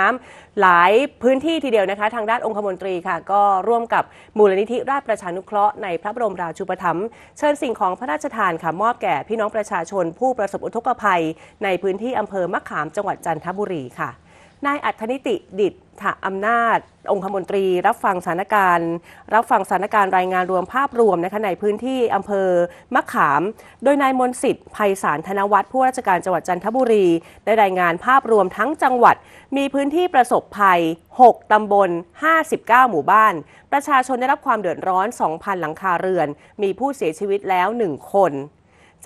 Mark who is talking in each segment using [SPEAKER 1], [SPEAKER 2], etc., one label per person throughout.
[SPEAKER 1] น้ำหลายพื้นที่ทีเดียวนะคะ ทางด้านองคมนตรีค่ะ ก็ร่วมกับมูลนิธิราชประชานุเคราะห์ในพระบรมราชูปถัมภ์เชิญสิ่งของพระราชทานค่ะ มอบแก่พี่น้องประชาชนผู้ประสบอุทกภัย ในพื้นที่อำเภอมะขามจังหวัดจันทบุรีค่ะนายอัธนิติดิตถะอำนาจ องคมนตรี รับฟังสถานการณ์ รับฟังสถานการณ์รายงานรวมภาพรวมนะคะในพื้นที่อำเภอมะขาม โดยนายมนสิทธิ์ภัยสารธนวัฒน์ผู้ราชการจังหวัดจันทบุรี ได้รายงานภาพรวมทั้งจังหวัด มีพื้นที่ประสบภัย 6 ตำบล 59 หมู่บ้าน ประชาชนได้รับความเดือดร้อน 2,000 หลังคาเรือน มีผู้เสียชีวิตแล้ว1คน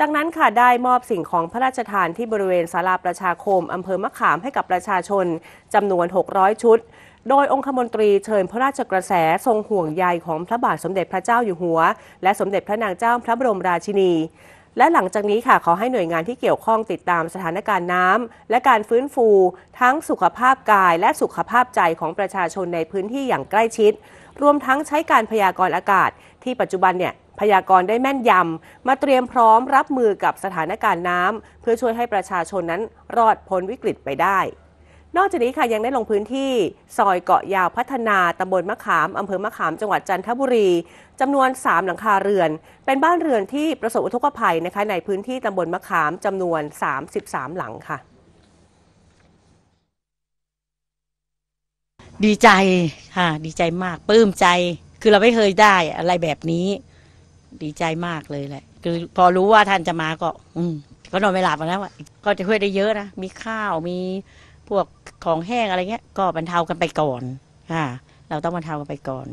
[SPEAKER 1] จากนั้นค่ะได้มอบสิ่งของพระราชทานที่บริเวณศาลาประชาคม อำเภอมะขามให้กับประชาชนจำนวน 600 ชุด โดยองคมนตรีเชิญพระราชกระแส ทรงห่วงใยของพระบาทสมเด็จพระเจ้าอยู่หัว และสมเด็จพระนางเจ้าพระบรมราชินีและหลังจากนี้ค่ะขอให้หน่วยงานที่เกี่ยวข้องติดตามสถานการณ์น้ำ และการฟื้นฟูทั้งสุขภาพกายและสุขภาพใจของประชาชนในพื้นที่อย่างใกล้ชิด รวมทั้งใช้การพยากรณ์อากาศที่ปัจจุบันเนี่ยพยากรณ์ได้แม่นยำมาเตรียมพร้อมรับมือกับสถานการณ์น้ำเพื่อช่วยให้ประชาชนนั้นรอดพ้นวิกฤตไปได้นอกจากนี้ค่ะยังได้ลงพื้นที่ซอยเกาะยาวพัฒนาตำบลมะขามอำเภอมะขามจังหวัดจันทบุรีจำนวน3หลังคาเรือน เป็นบ้านเรือนที่ประสบอุทกภัยนะคะในพื้นที่ตำบลมะขามจำนวน 33 หลังค่ะ
[SPEAKER 2] ดีใจค่ะดีใจมากปลื้มใจ คือเราไม่เคยได้อะไรแบบนี้ ดีใจมากเลยแหละ คือพอรู้ว่าท่านจะมาก็อืม ก็นอนไม่หลับแล้วอ่ะก็จะช่วยได้เยอะนะ มีข้าวมีพวกของแห้งอะไรเงี้ย ก็บรรเทากันไปก่อนค่ะเราต้องบรรเทากันไปก่อน